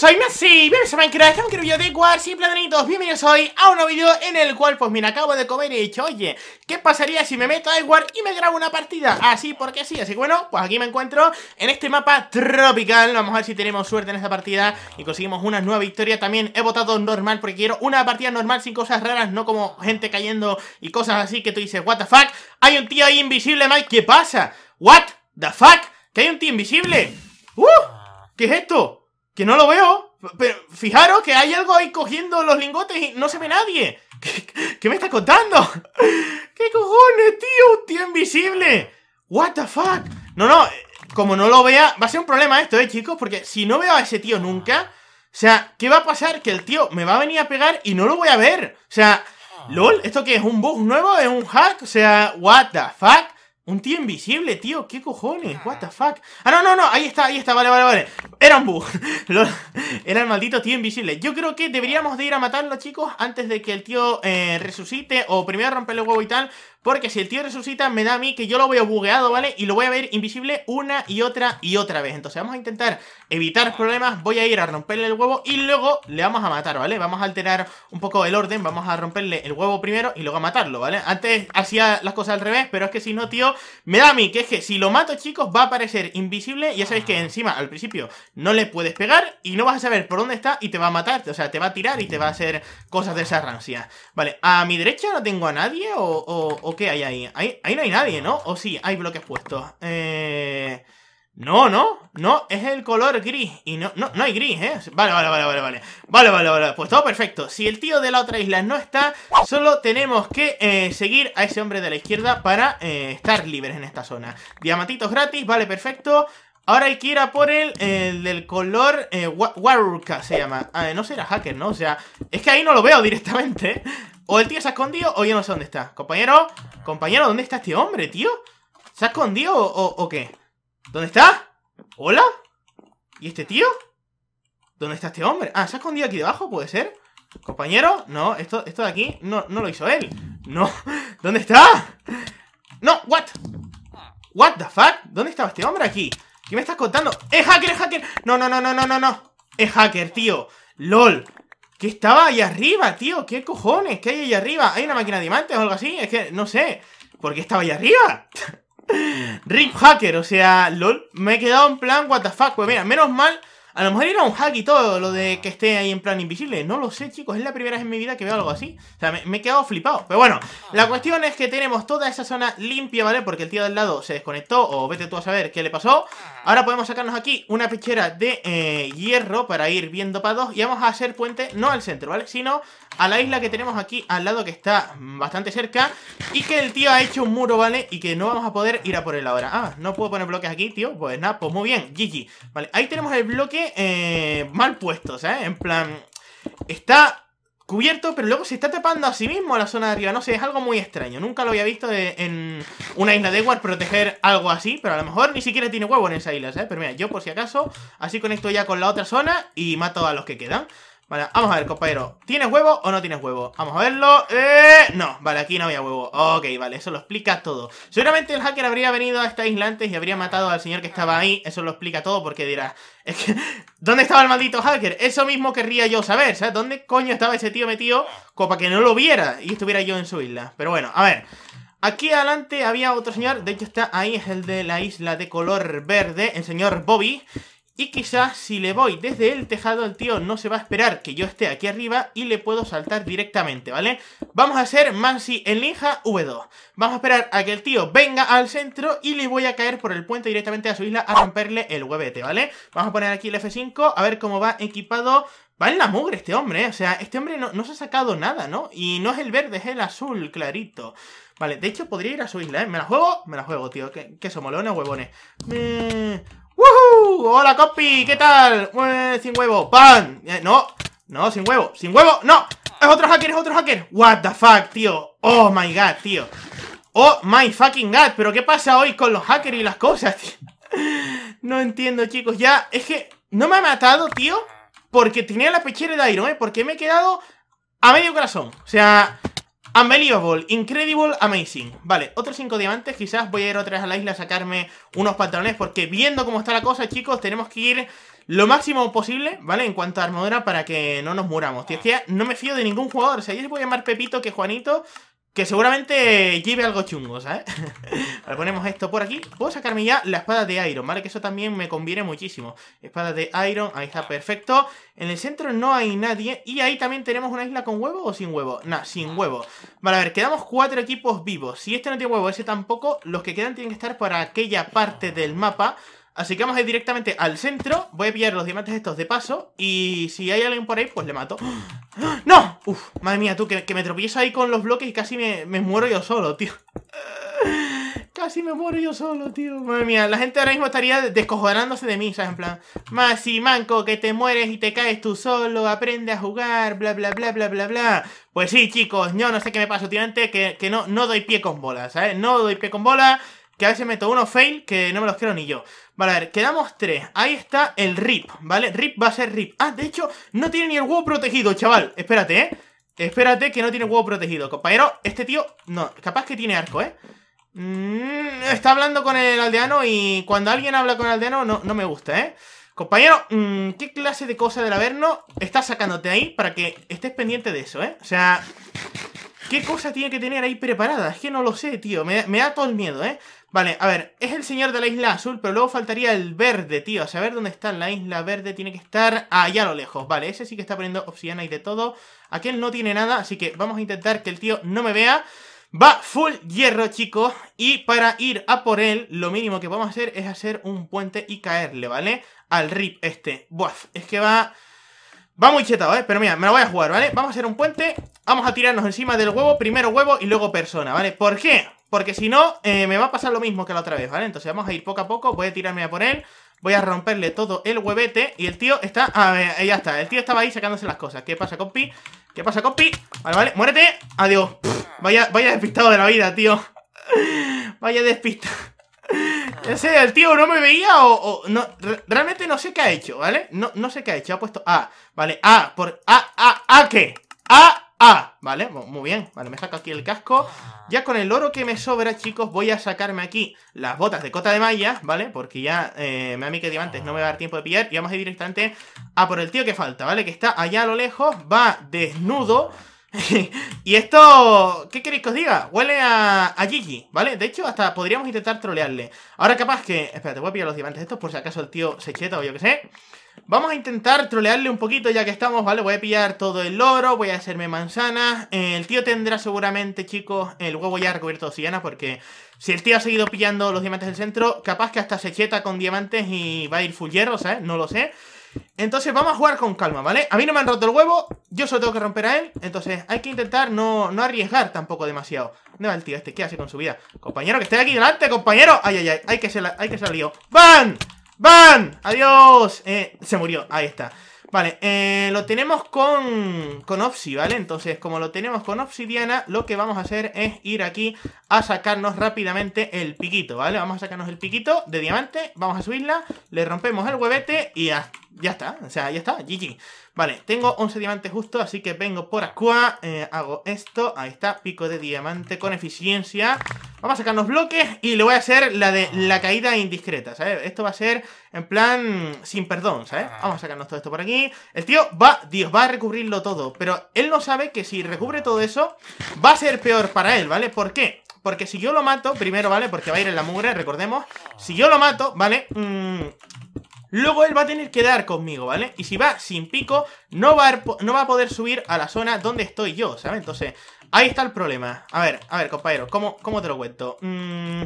soy Messi, bienvenidos a Minecraft, estamos en de War, simple planitos, bienvenidos hoy a un nuevo video en el cual, pues mira, acabo de comer y he dicho, oye, ¿qué pasaría si me meto a War y me grabo una partida? Así ah, porque sí, así bueno, pues aquí me encuentro en este mapa tropical, vamos a ver si tenemos suerte en esta partida y conseguimos una nueva victoria, también he votado normal porque quiero una partida normal sin cosas raras, no como gente cayendo y cosas así que tú dices, what the fuck, hay un tío ahí invisible, Mike, ¿qué pasa? What the fuck, que hay un tío invisible, uh, ¿qué es esto? que no lo veo. Pero fijaros que hay algo ahí cogiendo los lingotes y no se ve nadie. ¿Qué, me está contando? ¿Qué cojones, tío? Un tío invisible. What the fuck? No, no, eh, como no lo vea, va a ser un problema esto, eh, chicos, porque si no veo a ese tío nunca, o sea, ¿qué va a pasar? Que el tío me va a venir a pegar y no lo voy a ver. O sea, ah. LOL, ¿esto qué es? ¿Un bug nuevo? ¿Es un hack? O sea, what the fuck? Un tío invisible, tío, ¿qué cojones? What the fuck? Ah, no, no, no, ahí está, ahí está, vale, vale, vale Era un bug Era el maldito tío invisible Yo creo que deberíamos de ir a matarlo, chicos Antes de que el tío eh, resucite O primero romperle el huevo y tal porque si el tío resucita, me da a mí que yo lo veo bugueado, ¿vale? Y lo voy a ver invisible una y otra y otra vez. Entonces vamos a intentar evitar problemas. Voy a ir a romperle el huevo y luego le vamos a matar, ¿vale? Vamos a alterar un poco el orden. Vamos a romperle el huevo primero y luego a matarlo, ¿vale? Antes hacía las cosas al revés, pero es que si no, tío, me da a mí que es que si lo mato, chicos, va a aparecer invisible. ya sabéis que encima, al principio, no le puedes pegar y no vas a saber por dónde está y te va a matar. O sea, te va a tirar y te va a hacer cosas de esa rancia. Vale, a mi derecha no tengo a nadie o ¿O qué hay ahí? ahí? no hay nadie, ¿no? O sí, hay bloques puestos. Eh, no, no, no, es el color gris. Y no, no, hay gris, ¿eh? Vale, vale, vale, vale, vale. Vale, vale, Pues todo perfecto. Si el tío de la otra isla no está, solo tenemos que eh, seguir a ese hombre de la izquierda para eh, estar libres en esta zona. Diamantitos gratis, vale, perfecto. Ahora hay que ir a por el del color eh, se llama. Ah, no será hacker, ¿no? O sea, es que ahí no lo veo directamente. O el tío se ha escondido o yo no sé dónde está. Compañero, compañero, ¿dónde está este hombre, tío? ¿Se ha escondido o, qué? ¿Dónde está? ¿Hola? ¿Y este tío? ¿Dónde está este hombre? Ah, ¿se ha escondido aquí debajo? ¿Puede ser? Compañero, no, esto, esto de aquí no, no lo hizo él. No, ¿dónde está? No, what? What the fuck? ¿Dónde estaba este hombre aquí? ¿Qué me estás contando? ¡Es hacker, es hacker! No, no, no, no, no, no, no. Es hacker, tío. LOL. ¿Qué estaba ahí arriba, tío? ¿Qué cojones? ¿Qué hay ahí arriba? ¿Hay una máquina de diamantes o algo así? Es que no sé. ¿Por qué estaba ahí arriba? Rip hacker, o sea, LOL. Me he quedado en plan, what the Pues mira, menos mal a lo mejor era un hack y todo lo de que esté ahí en plan invisible. No lo sé, chicos. Es la primera vez en mi vida que veo algo así. O sea, me, he quedado flipado. Pero bueno, la cuestión es que tenemos toda esa zona limpia, ¿vale? Porque el tío del lado se desconectó o vete tú a saber qué le pasó. Ahora podemos sacarnos aquí una pechera de eh, hierro para ir para dos Y vamos a hacer puente, no al centro, ¿vale? Sino a la isla que tenemos aquí al lado que está mm, bastante cerca y que el tío ha hecho un muro, ¿vale? Y que no vamos a poder ir a por él ahora. Ah, no puedo poner bloques aquí, tío. Pues nada, pues muy bien, GG. Vale, ahí tenemos el bloque eh, mal puesto, ¿sabes? En plan, está cubierto, pero luego se está tapando a sí mismo la zona de arriba. No sé, es algo muy extraño. Nunca lo había visto en una isla de War proteger algo así, pero a lo mejor ni siquiera tiene huevo en esa isla, ¿sabes? Pero mira, yo por si acaso, así conecto ya con la otra zona y mato a los que quedan. Vale, vamos a ver, compañero. ¿Tienes huevo o no tienes huevo? Vamos a verlo. Eh, no, vale, aquí no había huevo. Ok, vale, eso lo explica todo. Seguramente el hacker habría venido a esta isla antes y habría matado al señor que estaba ahí. Eso lo explica todo porque dirá... Es que, ¿Dónde estaba el maldito hacker? Eso mismo querría yo saber, ¿sabes? ¿Dónde coño estaba ese tío metido como para que no lo viera y estuviera yo en su isla? Pero bueno, a ver... Aquí adelante había otro señor, de hecho está ahí, es el de la isla de color verde, el señor Bobby, y quizás si le voy desde el tejado, al tío no se va a esperar que yo esté aquí arriba y le puedo saltar directamente, ¿vale? Vamos a hacer Mansi en Linja V2. Vamos a esperar a que el tío venga al centro y le voy a caer por el puente directamente a su isla a romperle el huevete, ¿vale? Vamos a poner aquí el F5, a ver cómo va equipado Va en la mugre este hombre, ¿eh? O sea, este hombre no, se ha sacado nada, ¿no? Y no es el verde, es el azul, clarito. Vale, de hecho podría ir a su isla, ¿eh? Me la juego, me la juego, tío. Que, que somos leones huevones. Me... Hola, copy, ¿qué tal? sin huevo, pan. Eh, no, no, sin huevo, sin huevo, no. Es otro hacker, es otro hacker. What the fuck, tío. Oh my god, tío. Oh my fucking god. Pero ¿qué pasa hoy con los hackers y las cosas, tío? No entiendo, chicos. Ya, es que no me ha matado, tío. Porque tenía la pechera de Iron, ¿eh? Porque me he quedado a medio corazón. O sea, Unbelievable, incredible, amazing Vale, otros cinco diamantes, quizás voy a ir otra vez a la isla a sacarme unos pantalones Porque viendo cómo está la cosa, chicos, tenemos que ir lo máximo posible, ¿vale? En cuanto a armadura para que no nos muramos Tío, es que no me fío de ningún jugador, Si sea, yo les voy a llamar Pepito que Juanito que seguramente lleve algo chungo, ¿sabes? vale, ponemos esto por aquí. Puedo sacarme ya la espada de Iron, ¿vale? Que eso también me conviene muchísimo. Espada de Iron, ahí está, perfecto. En el centro no hay nadie. Y ahí también tenemos una isla con huevo o sin huevo. Nah, sin huevo. Vale, a ver, quedamos cuatro equipos vivos. Si este no tiene huevo, ese tampoco, los que quedan tienen que estar para aquella parte del mapa... Así que vamos a ir directamente al centro. Voy a pillar los diamantes estos de paso. Y si hay alguien por ahí, pues le mato. ¡No! Uf, madre mía, tú, que, me tropiezo ahí con los bloques y casi me, muero yo solo, tío. Casi me muero yo solo, tío. Madre mía, la gente ahora mismo estaría descojonándose de mí, ¿sabes? En plan, Masi, manco, que te mueres y te caes tú solo, aprende a jugar, bla, bla, bla, bla, bla, bla. Pues sí, chicos, yo no sé qué me pasa últimamente, que, que no, doy pie con bolas, ¿sabes? No doy pie con bola, que a veces meto unos fail que no me los quiero ni yo. Vale, a ver, quedamos tres. Ahí está el RIP, ¿vale? RIP va a ser RIP. Ah, de hecho, no tiene ni el huevo protegido, chaval. Espérate, ¿eh? Espérate que no tiene huevo protegido. Compañero, este tío... No, capaz que tiene arco, ¿eh? Mm, está hablando con el aldeano y cuando alguien habla con el aldeano no, no me gusta, ¿eh? Compañero, mm, ¿qué clase de cosa del Averno está sacándote ahí para que estés pendiente de eso, eh? O sea, ¿qué cosa tiene que tener ahí preparada? Es que no lo sé, tío. me da todo el miedo, ¿eh? Vale, a ver, es el señor de la isla azul, pero luego faltaría el verde, tío. a saber dónde está la isla verde. Tiene que estar allá a lo lejos. Vale, ese sí que está poniendo obsidiana y de todo. Aquel no tiene nada, así que vamos a intentar que el tío no me vea. Va full hierro, chicos, y para ir a por él, lo mínimo que vamos a hacer es hacer un puente y caerle, ¿vale? Al rip este. Buaf, es que va... Va muy chetado, ¿eh? Pero mira, me lo voy a jugar, ¿vale? Vamos a hacer un puente, vamos a tirarnos encima del huevo, primero huevo y luego persona, ¿vale? ¿Por qué? Porque si no, eh, me va a pasar lo mismo que la otra vez, ¿vale? Entonces vamos a ir poco a poco, voy a tirarme a por él, voy a romperle todo el huevete y el tío está... A ver, eh, ya está, el tío estaba ahí sacándose las cosas. ¿Qué pasa, compi? ¿Qué pasa, compi? Vale, vale, muérete. Adiós. vaya, vaya despistado de la vida, tío. vaya despistado. Ya sé, el tío no me veía o, realmente no sé qué ha hecho, ¿vale? No, no sé qué ha hecho, ha puesto A, ¿vale? A, por A, A, A, ¿qué? A, ¡Ah! Vale, muy bien. Vale, me saco aquí el casco. Ya con el oro que me sobra, chicos, voy a sacarme aquí las botas de cota de malla, ¿vale? Porque ya eh, mí que diamantes no me va a dar tiempo de pillar. Y vamos a ir directamente a por el tío que falta, ¿vale? Que está allá a lo lejos, va desnudo. y esto, ¿qué queréis que os diga? Huele a, a Gigi, ¿vale? De hecho, hasta podríamos intentar trolearle. Ahora capaz que... Espérate, voy a pillar los diamantes estos por si acaso el tío se cheta o yo que sé. Vamos a intentar trolearle un poquito ya que estamos, ¿vale? Voy a pillar todo el oro, voy a hacerme manzanas. Eh, el tío tendrá seguramente, chicos, el huevo ya recubierto de siena porque si el tío ha seguido pillando los diamantes del centro, capaz que hasta se cheta con diamantes y va a ir full hierro, ¿sabes? No lo sé. Entonces vamos a jugar con calma, ¿vale? A mí no me han roto el huevo, yo solo tengo que romper a él Entonces hay que intentar no, arriesgar tampoco demasiado ¿Dónde va el tío este? ¿Qué hace con su vida? Compañero, que esté aquí delante, compañero Ay, ay, ay, hay que ser, hay que salir. ¡Van! ¡Van! ¡Adiós! Eh, se murió, ahí está. Vale, eh, lo tenemos con, con ¿vale? Entonces, como lo tenemos con Obsidiana, lo que vamos a hacer es ir aquí a sacarnos rápidamente el piquito, ¿vale? Vamos a sacarnos el piquito de diamante, vamos a subirla, le rompemos el huevete y hasta ya está, o sea, ya está, GG. Vale, tengo 11 diamantes justo, así que vengo por acá, eh, hago esto, ahí está, pico de diamante con eficiencia. Vamos a sacar los bloques y le voy a hacer la de la caída indiscreta, ¿sabes? Esto va a ser en plan sin perdón, ¿sabes? Ah. Vamos a sacarnos todo esto por aquí. El tío va, Dios, va a recubrirlo todo, pero él no sabe que si recubre todo eso va a ser peor para él, ¿vale? ¿Por qué? Porque si yo lo mato, primero, ¿vale? Porque va a ir en la mugre, recordemos. Si yo lo mato, ¿vale? Mmm Luego él va a tener que dar conmigo, ¿vale? Y si va sin pico, no va, a, poder subir a la zona donde estoy yo, ¿sabes? Entonces, ahí está el problema. A ver, a ver, compañero, ¿cómo, te lo cuento? Mm,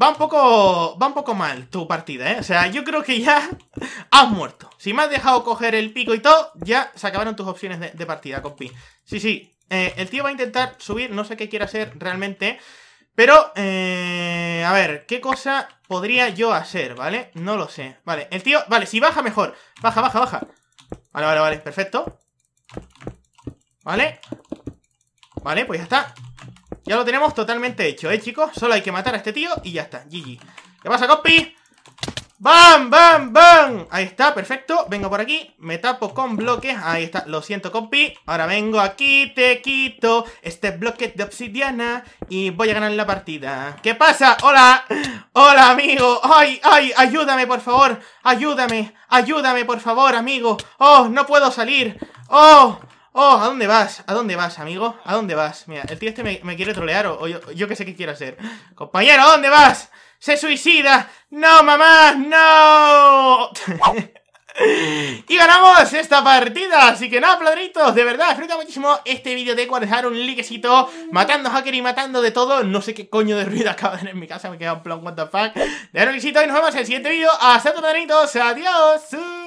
va un, poco, va un poco mal tu partida, ¿eh? O sea, yo creo que ya has muerto. Si me has dejado coger el pico y todo, ya se acabaron tus opciones de, partida, compi. Sí, sí, eh, el tío va a intentar subir, no sé qué quiere hacer realmente... Pero, eh, a ver, ¿qué cosa podría yo hacer, vale? No lo sé. Vale, el tío... Vale, si baja, mejor. Baja, baja, baja. Vale, vale, vale, perfecto. Vale. Vale, pues ya está. Ya lo tenemos totalmente hecho, ¿eh, chicos? Solo hay que matar a este tío y ya está. GG. ¿Qué pasa, copy? ¡Bam, bam, bam! Ahí está, perfecto. Vengo por aquí, me tapo con bloques. Ahí está, lo siento, compi. Ahora vengo aquí, te quito este bloque de obsidiana y voy a ganar la partida. ¿Qué pasa? ¡Hola! ¡Hola, amigo! ¡Ay, ay! ¡Ayúdame, por favor! ¡Ayúdame! ¡Ayúdame, por favor, amigo! ¡Oh, no puedo salir! ¡Oh! ¡Oh! ¿A dónde vas? ¿A dónde vas, amigo? ¿A dónde vas? Mira, el tío este me, quiere trolear o, yo, yo que sé qué quiero hacer. ¡Compañero, ¿a dónde vas? ¡Se suicida! ¡No, mamá! ¡No! y ganamos esta partida, así que nada, pladritos, de verdad, disfruta muchísimo este vídeo de dejar un likecito, matando hacker y matando de todo, no sé qué coño de ruido acaba de tener en mi casa, me queda un plan, what the fuck, un y nos vemos en el siguiente vídeo, hasta tu adiós.